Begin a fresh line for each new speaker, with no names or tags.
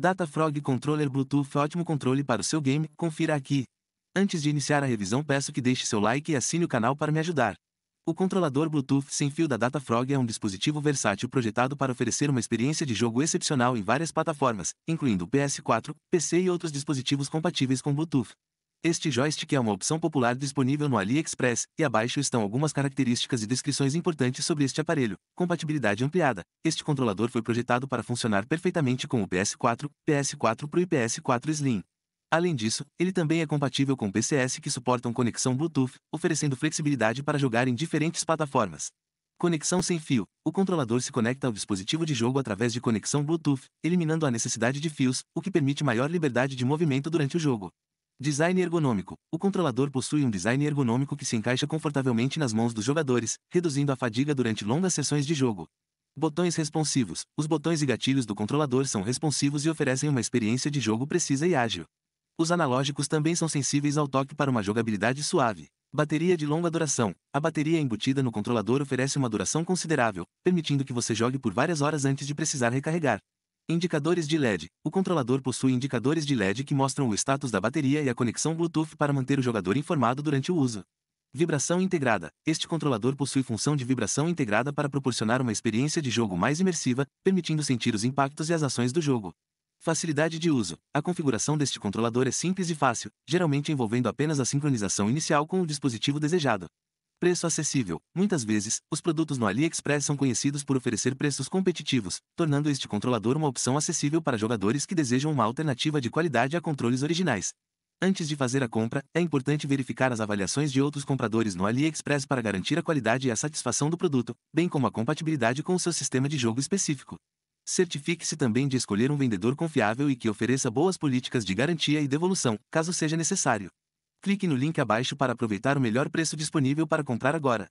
DataFrog Controller Bluetooth é ótimo controle para o seu game, confira aqui. Antes de iniciar a revisão peço que deixe seu like e assine o canal para me ajudar. O controlador Bluetooth sem fio da DataFrog é um dispositivo versátil projetado para oferecer uma experiência de jogo excepcional em várias plataformas, incluindo PS4, PC e outros dispositivos compatíveis com Bluetooth. Este joystick é uma opção popular disponível no AliExpress, e abaixo estão algumas características e descrições importantes sobre este aparelho. Compatibilidade ampliada. Este controlador foi projetado para funcionar perfeitamente com o PS4, PS4 Pro e PS4 Slim. Além disso, ele também é compatível com PCs que suportam conexão Bluetooth, oferecendo flexibilidade para jogar em diferentes plataformas. Conexão sem fio. O controlador se conecta ao dispositivo de jogo através de conexão Bluetooth, eliminando a necessidade de fios, o que permite maior liberdade de movimento durante o jogo. Design ergonômico. O controlador possui um design ergonômico que se encaixa confortavelmente nas mãos dos jogadores, reduzindo a fadiga durante longas sessões de jogo. Botões responsivos. Os botões e gatilhos do controlador são responsivos e oferecem uma experiência de jogo precisa e ágil. Os analógicos também são sensíveis ao toque para uma jogabilidade suave. Bateria de longa duração. A bateria embutida no controlador oferece uma duração considerável, permitindo que você jogue por várias horas antes de precisar recarregar. Indicadores de LED. O controlador possui indicadores de LED que mostram o status da bateria e a conexão Bluetooth para manter o jogador informado durante o uso. Vibração integrada. Este controlador possui função de vibração integrada para proporcionar uma experiência de jogo mais imersiva, permitindo sentir os impactos e as ações do jogo. Facilidade de uso. A configuração deste controlador é simples e fácil, geralmente envolvendo apenas a sincronização inicial com o dispositivo desejado. Preço acessível. Muitas vezes, os produtos no AliExpress são conhecidos por oferecer preços competitivos, tornando este controlador uma opção acessível para jogadores que desejam uma alternativa de qualidade a controles originais. Antes de fazer a compra, é importante verificar as avaliações de outros compradores no AliExpress para garantir a qualidade e a satisfação do produto, bem como a compatibilidade com o seu sistema de jogo específico. Certifique-se também de escolher um vendedor confiável e que ofereça boas políticas de garantia e devolução, caso seja necessário. Clique no link abaixo para aproveitar o melhor preço disponível para comprar agora.